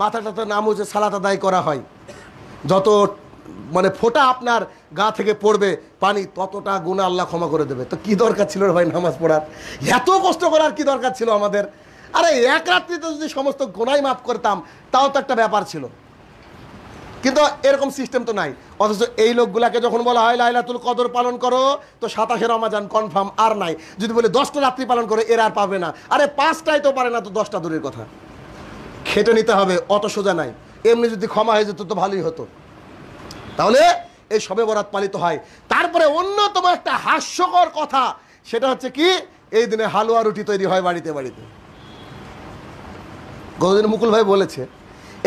মাথা টাথা নাম হচ্ছে সালাত আদায় করা হয় যত মানে ফোটা আপনার গা থেকে পড়বে পানি ততটা গুণা আল্লাহ ক্ষমা করে দেবে তো কি দরকার ছিল ভাই নামাজ পড়ার এত কষ্ট করার কি দরকার ছিল আমাদের আরে এক রাত্রিতে যদি সমস্ত গোনাই মাফ করতাম তাও তো একটা ব্যাপার ছিল কিন্তু এরকম সিস্টেম তো নাই অথচ এই লোকগুলাকে যখন বলা হয় লাইলাতুল কদর পালন করো তো সাতাশে রমাজান কনফার্ম আর নাই যদি বলে দশটা রাত্রি পালন করো এরা আর পাবে না আরে পাঁচটাই তো পারে না তো দশটা দূরের কথা খেটে নিতে হবে অত সোজা নাই এমনি যদি ক্ষমা হয়ে যেত তো ভালোই হতো তাহলে এই সবে বরাত পালিত হয় তারপরে অন্যতম একটা হাস্যকর কথা সেটা হচ্ছে কি এই দিনে হালুয়া রুটি তৈরি হয় বাড়িতে বাড়িতে গতদিন মুকুল ভাই বলেছে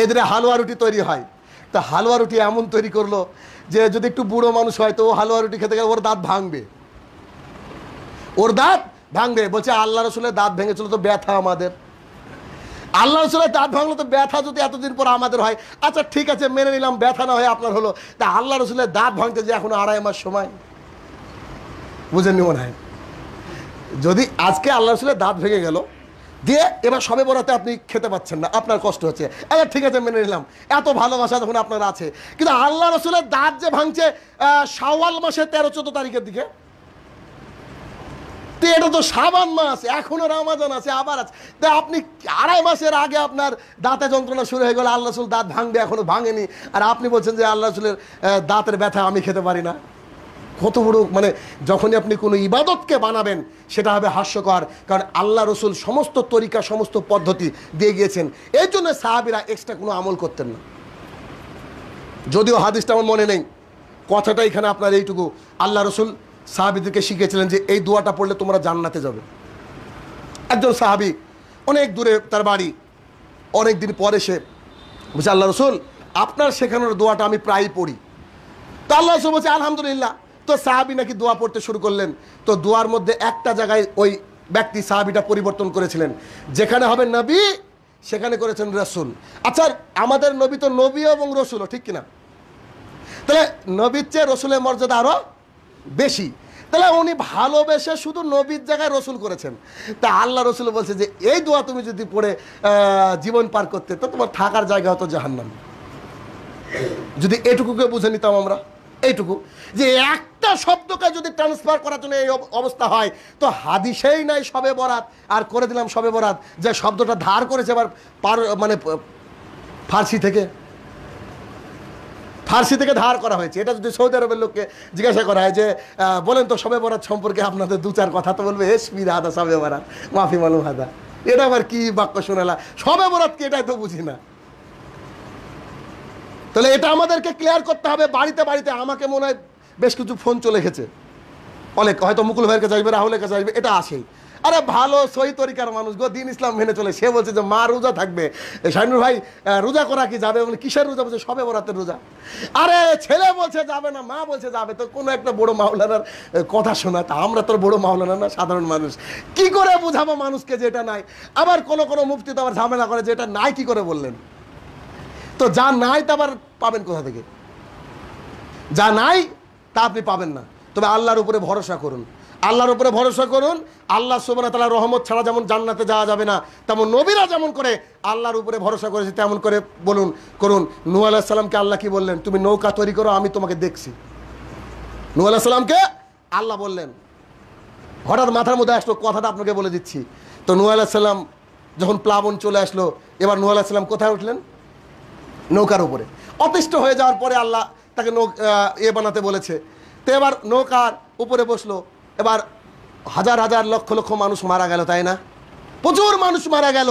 এই দিনে হালুয়া রুটি তৈরি হয় তা হালুয়া রুটি এমন তৈরি করলো যে যদি একটু বুড়ো মানুষ হয় তো ও হালুয়া রুটি খেতে গেলে ওর দাঁত ভাঙবে ওর দাঁত ভাঙবে বলছে আল্লাহ রসুলের দাঁত ভেঙেছিল তো ব্যথা আমাদের আল্লাহ রসুলের দাঁত ভাঙলো তো ব্যথা যদি এতদিন পর আমাদের হয় আচ্ছা ঠিক আছে মেনে নিলাম ব্যথা না হয় আপনার হলো তা আল্লাহ রসুলের দাঁত ভাঙতে যে এখন আড়াই মাস সময় বুঝেননি মনে হয় যদি আজকে আল্লাহ রসুলের দাঁত ভেঙে গেল দিয়ে এবার সবে বরাতে আপনি খেতে পাচ্ছেন না আপনার কষ্ট হচ্ছে আচ্ছা ঠিক আছে মেনে নিলাম এত ভালোবাসা তখন আপনার আছে কিন্তু আল্লাহ রসুলের দাঁত যে ভাঙছে সাওয়াল মাসের তেরো চোদ্দ তারিখের দিকে তো এটা তো সাবান মাস এখনও রামাজান আছে আবার আছে তা আপনি আড়াই মাসের আগে আপনার দাঁতে যন্ত্রণা শুরু হয়ে গেল আল্লাহ রসুল দাঁত ভাঙবে এখনো ভাঙেনি আর আপনি বলছেন যে আল্লাহ রসুলের দাঁতের ব্যথা আমি খেতে পারি না কত বড় মানে যখনই আপনি কোনো ইবাদতকে বানাবেন সেটা হবে হাস্যকর কারণ আল্লাহ রসুল সমস্ত তরিকা সমস্ত পদ্ধতি দিয়ে গিয়েছেন এই জন্য সাহাবিরা এক্সট্রা কোনো আমল করতেন না যদিও হাদিসটা আমার মনে নেই কথাটা এখানে আপনার এইটুকু আল্লাহ রসুল সাহাবিদেরকে শিখিয়েছিলেন যে এই দোয়াটা পড়লে তোমরা জান্নাতে যাবে একজন সাহাবি অনেক দূরে তার বাড়ি অনেক দিন পরে সে বলছে আল্লাহ রসুল আপনার শেখানোর দোয়াটা আমি প্রায়ই পড়ি তা আল্লাহ রসুল বলছে আলহামদুলিল্লাহ তো সাহাবি নাকি দোয়া পড়তে শুরু করলেন তো দোয়ার মধ্যে একটা জায়গায় ওই ব্যক্তি সাহাবিটা পরিবর্তন করেছিলেন যেখানে হবে নবী সেখানে করেছেন রসুল আচ্ছা আমাদের নবী তো নবী এবং রসুলও ঠিক কিনা তাহলে নবীর চেয়ে রসুলের মর্যাদা আরও বেশি তাহলে উনি ভালোবেসে শুধু নবীর জায়গায় রসুল করেছেন তা আল্লাহ রসুল বলছে যে এই দোয়া তুমি যদি পড়ে জীবন পার করতে তো তোমার থাকার জায়গা হতো জাহান্ন যদি এটুকুকে বুঝে নিতাম আমরা এইটুকু যে একটা শব্দকে যদি ট্রান্সফার করার জন্য এই অবস্থা হয় তো হাদিসেই নাই সবে বরাত আর করে দিলাম সবে বরাত যে শব্দটা ধার করেছে আবার পার মানে ফার্সি থেকে ফার্সি থেকে ধার করা হয়েছে এটা যদি সৌদি আরবের লোককে জিজ্ঞাসা করা হয় যে বলেন তো সবে বরাত সম্পর্কে আপনাদের দু চার কথা তো বলবে মি দাদা সবে বরাত মাফি মালুম হাদা এটা আবার কি বাক্য শোনালা সবে বরাত কি এটাই তো বুঝি না তাহলে এটা আমাদেরকে ক্লিয়ার করতে হবে বাড়িতে বাড়িতে আমাকে মনে হয় বেশ কিছু ফোন চলে গেছে অনেক হয়তো মুকুল ভাইয়ের কাছে আসবে রাহুলের কাছে আসবে এটা আসেই আরে ভালো সই তরিকার মানুষ গো দিন ইসলাম মেনে চলে সে বলছে যে মা রোজা থাকবে শাহিনুর ভাই রোজা করা কি যাবে মানে কিসের রোজা বলছে সবে বরাতের রোজা আরে ছেলে বলছে যাবে না মা বলছে যাবে তো কোনো একটা বড় মাওলানার কথা শোনা তা আমরা তো বড় মাওলানা না সাধারণ মানুষ কি করে বোঝাবো মানুষকে যেটা নাই আবার কোনো কোনো মুফতি তো আবার ঝামেলা করে যেটা নাই কি করে বললেন তো যা নাই তা আবার পাবেন কোথা থেকে যা নাই তা আপনি পাবেন না তবে আল্লাহর উপরে ভরসা করুন আল্লাহর উপরে ভরসা করুন আল্লাহ সোবানা তালা রহমত ছাড়া যেমন জান্নাতে যাওয়া যাবে না তেমন নবীরা যেমন করে আল্লাহর উপরে ভরসা করেছে তেমন করে বলুন করুন নু আল্লাহ সাল্লামকে আল্লাহ কি বললেন তুমি নৌকা তৈরি করো আমি তোমাকে দেখছি নুহ আল্লাহ সাল্লামকে আল্লাহ বললেন হঠাৎ মাথার মধ্যে আসলো কথাটা আপনাকে বলে দিচ্ছি তো নুহ আল্লাহ সাল্লাম যখন প্লাবন চলে আসলো এবার নু আল্লাহ সাল্লাম কোথায় উঠলেন নৌকার উপরে অতিষ্ঠ হয়ে যাওয়ার পরে আল্লাহ তাকে নৌ এ ইয়ে বানাতে বলেছে তো এবার নৌকার উপরে বসলো এবার হাজার হাজার লক্ষ লক্ষ মানুষ মারা গেল তাই না প্রচুর মানুষ মারা গেল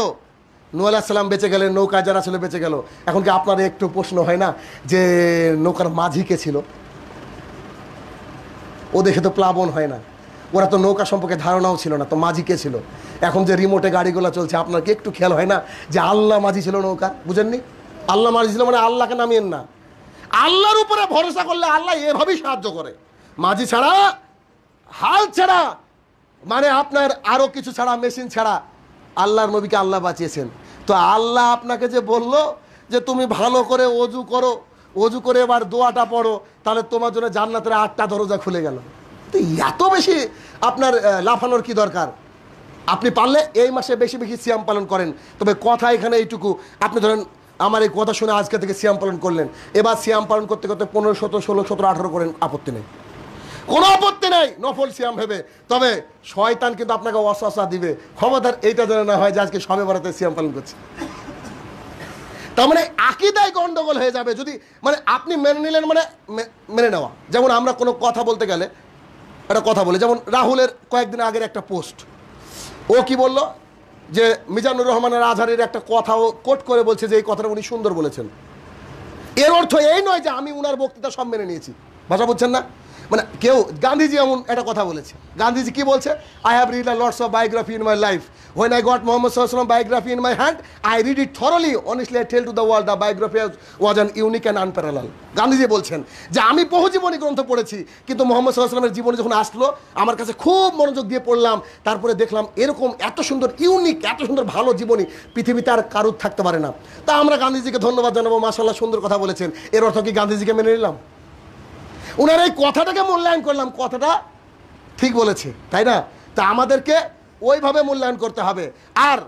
নু সালাম বেঁচে গেলেন নৌকা যারা ছিল বেঁচে গেল এখন কি আপনার একটু প্রশ্ন হয় না যে নৌকার মাঝি কে ছিল ও দেখে তো প্লাবন হয় না ওরা তো নৌকা সম্পর্কে ধারণাও ছিল না তো মাঝি কে ছিল এখন যে রিমোটে গাড়িগুলো চলছে আপনার কি একটু খেয়াল হয় না যে আল্লাহ মাঝি ছিল নৌকা বুঝেননি আল্লাহ মাজিদ মানে আল্লাহকে নামিয়েন না আল্লাহর উপরে ভরসা করলে আল্লাহ এভাবেই সাহায্য করে মাঝি ছাড়া হাল ছাড়া মানে আপনার আরও কিছু ছাড়া মেশিন ছাড়া আল্লাহর নবীকে আল্লাহ বাঁচিয়েছেন তো আল্লাহ আপনাকে যে বলল যে তুমি ভালো করে অজু করো অজু করে এবার দোয়াটা পড়ো তাহলে তোমার জন্য জান্নাতের আটটা দরজা খুলে গেল তো এত বেশি আপনার লাফানোর কি দরকার আপনি পারলে এই মাসে বেশি বেশি সিয়াম পালন করেন তবে কথা এখানে এইটুকু আপনি ধরেন আমার এই কথা শুনে আজকে থেকে সিয়াম পালন করলেন এবার সিয়াম পালন করতে করতে পনেরো সতেরো ষোলো সতেরো আঠেরো করেন আপত্তি নেই কোনো আপত্তি নেই নফল সিয়াম ভেবে তবে শয়তান কিন্তু আপনাকে অসা দিবে ক্ষমতার এইটা যেন না হয় যে আজকে সবে বেড়াতে সিয়াম পালন করছে তার মানে আকিদায় গন্ডগোল হয়ে যাবে যদি মানে আপনি মেনে নিলেন মানে মেনে নেওয়া যেমন আমরা কোনো কথা বলতে গেলে একটা কথা বলি যেমন রাহুলের কয়েকদিন আগের একটা পোস্ট ও কি বললো যে মিজানুর রহমানের আজহারের একটা কথাও কোট করে বলছে যে এই কথাটা উনি সুন্দর বলেছেন এর অর্থ এই নয় যে আমি উনার বক্তৃতা সব মেনে নিয়েছি ভাষা বুঝছেন না মানে কেউ গান্ধীজি এমন একটা কথা বলেছে গান্ধীজি কি বলছে I have read a lots of biography in my life when I got Muhammad সাল্লাম biography in my hand I read it thoroughly honestly I tell to the world the biography was an unique and unparallel Gandhiji বলছেন যে আমি বহু জীবনী গ্রন্থ পড়েছি কিন্তু মোহাম্মদ সাল্লাহামের জীবনে যখন আসলো আমার কাছে খুব মনোযোগ দিয়ে পড়লাম তারপরে দেখলাম এরকম এত সুন্দর ইউনিক এত সুন্দর ভালো জীবনী পৃথিবীতে আর কারুর থাকতে পারে না তা আমরা গান্ধীজিকে ধন্যবাদ জানাবো মাসাল্লাহ সুন্দর কথা বলেছেন এর অর্থ কি গান্ধীজিকে মেনে নিলাম ওনার এই কথাটাকে মূল্যায়ন করলাম কথাটা ঠিক বলেছে তাই না তা আমাদেরকে ওইভাবে মূল্যায়ন করতে হবে আর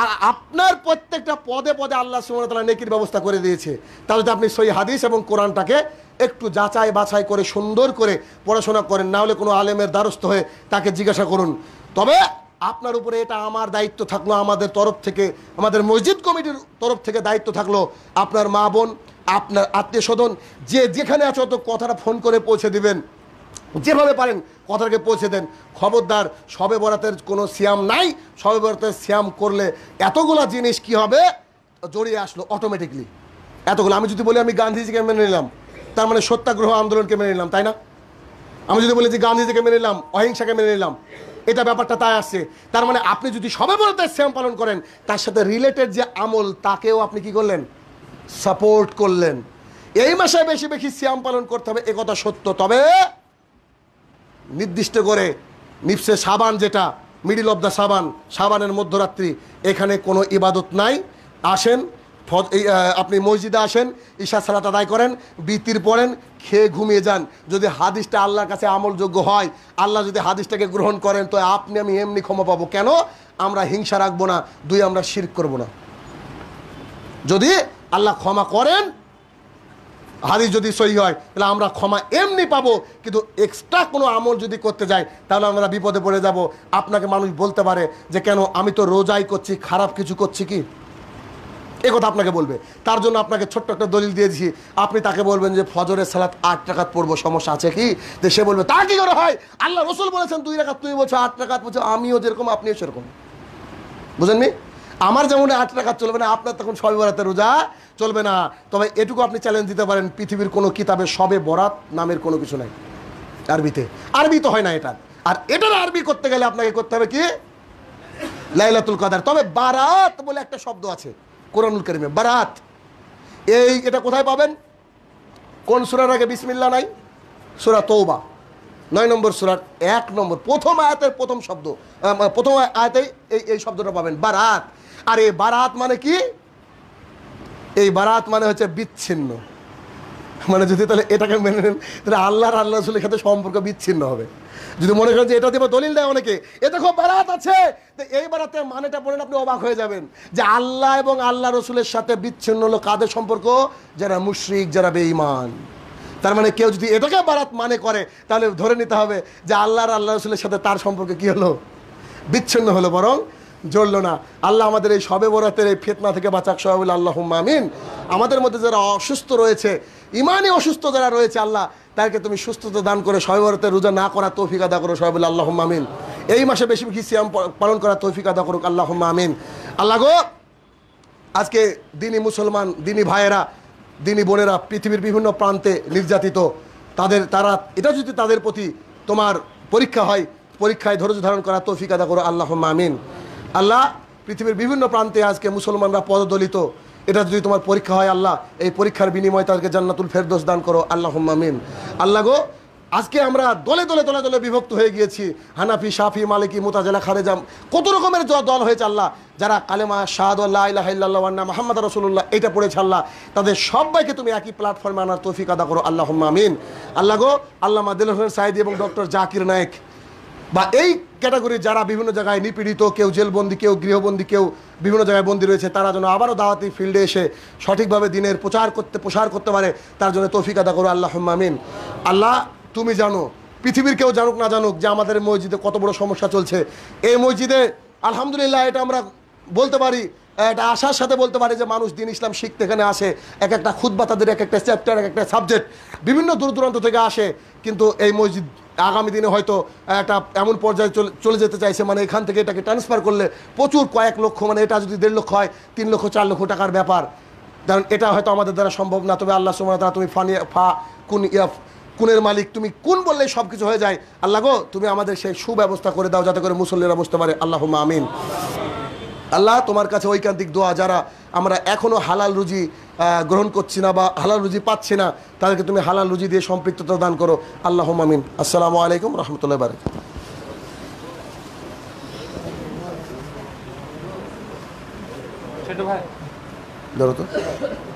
আর আপনার প্রত্যেকটা পদে পদে আল্লাহ সুমতলা নেকির ব্যবস্থা করে দিয়েছে তাহলে তো আপনি সই হাদিস এবং কোরআনটাকে একটু যাচাই বাছাই করে সুন্দর করে পড়াশোনা করেন না হলে কোনো আলেমের দ্বারস্থ হয়ে তাকে জিজ্ঞাসা করুন তবে আপনার উপরে এটা আমার দায়িত্ব থাকলো আমাদের তরফ থেকে আমাদের মসজিদ কমিটির তরফ থেকে দায়িত্ব থাকলো আপনার মা বোন আপনার আত্মীয় স্বজন যে যেখানে আছে অত কথাটা ফোন করে পৌঁছে দিবেন যেভাবে পারেন কথাটাকে পৌঁছে দেন খবরদার সবে বরাতের কোনো শ্যাম নাই সবে বরাতের শ্যাম করলে এতগুলো জিনিস কি হবে জড়িয়ে আসলো অটোমেটিকলি এতগুলো আমি যদি বলি আমি গান্ধীজিকে মেনে নিলাম তার মানে সত্যাগ্রহ আন্দোলনকে মেনে নিলাম তাই না আমি যদি বলি যে গান্ধীজিকে মেনে নিলাম অহিংসাকে মেনে নিলাম এটা ব্যাপারটা তাই আসছে তার মানে আপনি যদি সবে বরাতের শ্যাম পালন করেন তার সাথে রিলেটেড যে আমল তাকেও আপনি কি করলেন সাপোর্ট করলেন এই মাসে বেশি বেশি সিয়াম পালন করতে হবে একথা সত্য তবে নির্দিষ্ট করে নিপসে সাবান যেটা মিডিল অব দ্য সাবান সাবানের মধ্যরাত্রি এখানে কোনো ইবাদত নাই আসেন আপনি মসজিদে আসেন ঈশা সালাত আদায় করেন বৃত্তির পড়েন খেয়ে ঘুমিয়ে যান যদি হাদিসটা আল্লাহর কাছে আমলযোগ্য হয় আল্লাহ যদি হাদিসটাকে গ্রহণ করেন তো আপনি আমি এমনি ক্ষমা পাবো কেন আমরা হিংসা রাখবো না দুই আমরা শির করবো না যদি আল্লাহ ক্ষমা করেন হাদিস যদি সই হয় তাহলে আমরা ক্ষমা এমনি পাবো কিন্তু এক্সট্রা কোনো আমল যদি করতে যাই তাহলে আমরা বিপদে পড়ে যাব আপনাকে মানুষ বলতে পারে যে কেন আমি তো রোজাই করছি খারাপ কিছু করছি কি এ কথা আপনাকে বলবে তার জন্য আপনাকে ছোট্ট একটা দলিল দিয়েছি আপনি তাকে বলবেন যে ফজরের সালাত আট টাকাত পড়বো সমস্যা আছে কি যে সে বলবে তা কি করে হয় আল্লাহ রসুল বলেছেন দুই রাখাত তুমি বলছো আট টাকাত বলছো আমিও যেরকম আপনিও সেরকম বুঝেননি আমার যেমন আট টাকা চলবে না আপনার তখন সবে বরাতে রোজা চলবে না তবে এটুকু আপনি চ্যালেঞ্জ দিতে পারেন পৃথিবীর কোনো কিতাবে সবে বরাত নামের কোনো কিছু নাই আরবিতে আরবি তো হয় না এটা আর এটার আরবি করতে গেলে আপনাকে করতে হবে কি লাইলাতুল কাদার তবে বারাত বলে একটা শব্দ আছে কোরআনুল করিমে বারাত এই এটা কোথায় পাবেন কোন সুরার আগে বিসমিল্লা নাই সুরা তৌবা নয় নম্বর সুরার এক নম্বর প্রথম আয়াতের প্রথম শব্দ প্রথম আয়াতে এই এই শব্দটা পাবেন বারাত আর এই বারাত মানে কি এই বারাত মানে হচ্ছে বিচ্ছিন্ন মানে যদি তাহলে এটাকে মেনে নেন তাহলে আল্লাহর আল্লাহ রসুলের সাথে সম্পর্ক বিচ্ছিন্ন হবে যদি মনে করেন যে এটা দেবো দলিল দেয় অনেকে এ খুব বারাত আছে তো এই বারাতের মানেটা বলেন আপনি অবাক হয়ে যাবেন যে আল্লাহ এবং আল্লাহ রসুলের সাথে বিচ্ছিন্ন হলো কাদের সম্পর্ক যারা মুশ্রিক যারা বেঈমান তার মানে কেউ যদি এটাকে বারাত মানে করে তাহলে ধরে নিতে হবে যে আল্লাহর আল্লাহ রসুলের সাথে তার সম্পর্কে কি হলো বিচ্ছিন্ন হলো বরং জড়ল না আল্লাহ আমাদের এই সবে বরাতের এই ফেতনা থেকে বাঁচাক সবাই আল্লাহ মামিন আমাদের মধ্যে যারা অসুস্থ রয়েছে ইমানই অসুস্থ যারা রয়েছে আল্লাহ তাদেরকে তুমি সুস্থতা দান করে সবাই বরাতের রোজা না করা তৌফিক আদা করো সবাই আল্লাহ মামিন এই মাসে বেশি বেশি সিয়াম পালন করা তৌফিক আদা করুক আল্লাহ মামিন আল্লাহ গো আজকে দিনী মুসলমান দিনী ভাইয়েরা দিনী বোনেরা পৃথিবীর বিভিন্ন প্রান্তে নির্যাতিত তাদের তারা এটা যদি তাদের প্রতি তোমার পরীক্ষা হয় পরীক্ষায় ধৈর্য ধারণ করা তৌফিক আদা করো আল্লাহ মামিন আল্লাহ পৃথিবীর বিভিন্ন প্রান্তে আজকে মুসলমানরা পদদলিত এটা যদি তোমার পরীক্ষা হয় আল্লাহ এই পরীক্ষার বিনিময়ে তাদেরকে জান্নাতুল ফেরদোস দান করো আল্লাহ মামিন আল্লাহ গো আজকে আমরা দলে দলে দলে দলে বিভক্ত হয়ে গিয়েছি হানাফি সাফি মালিকি মোতাজেলা খারেজাম কত রকমের দল হয়েছে আল্লাহ যারা কালেমা শাহাদুল্লাহ ইহিল্লাহ মাহমদ রসুল্লাহ এটা পড়েছে আল্লাহ তাদের সবাইকে তুমি একই প্ল্যাটফর্মে আনার তৌফিক আদা করো আল্লাহ আমিন আল্লাহ গো আল্লাহ দিল হোসেন সাইদি এবং ডক্টর জাকির নায়েক বা এই ক্যাটাগরি যারা বিভিন্ন জায়গায় নিপীড়িত কেউ জেলবন্দি কেউ গৃহবন্দী কেউ বিভিন্ন জায়গায় বন্দী রয়েছে তারা যেন আবারও দাওয়াতি ফিল্ডে এসে সঠিকভাবে দিনের প্রচার করতে প্রসার করতে পারে তার জন্য তৌফিক আদা করো আল্লাহ মামিন আল্লাহ তুমি জানো পৃথিবীর কেউ জানুক না জানুক যে আমাদের মসজিদে কত বড় সমস্যা চলছে এই মসজিদে আলহামদুলিল্লাহ এটা আমরা বলতে পারি এটা আশার সাথে বলতে পারে যে মানুষ দিন ইসলাম শিখতে এখানে আসে এক একটা খুদ্া তাদের এক একটা চ্যাপ্টার এক একটা সাবজেক্ট বিভিন্ন দূর দূরান্ত থেকে আসে কিন্তু এই মসজিদ আগামী দিনে হয়তো একটা এমন পর্যায়ে চলে যেতে চাইছে মানে এখান থেকে এটাকে ট্রান্সফার করলে প্রচুর কয়েক লক্ষ মানে এটা যদি দেড় লক্ষ হয় তিন লক্ষ চার লক্ষ টাকার ব্যাপার কারণ এটা হয়তো আমাদের দ্বারা সম্ভব না তবে আল্লাহ সুমন তারা তুমি ফানি ফা কুন ইয়া কুনের মালিক তুমি কোন বললে সব কিছু হয়ে যায় আল্লাহ গো তুমি আমাদের সেই সুব্যবস্থা করে দাও যাতে করে মুসল্লিরা বুঝতে পারে আল্লাহ আমিন আল্লাহ তোমার কাছে ঐকান্তিক দোয়া যারা আমরা এখনও হালাল রুজি গ্রহণ করছি না বা হালাল রুজি পাচ্ছি না তাদেরকে তুমি হালাল রুজি দিয়ে সম্পৃক্ততা দান করো আল্লাহ মামিন আসসালামু আলাইকুম রহমতুল্লাহ বারক ধরো তো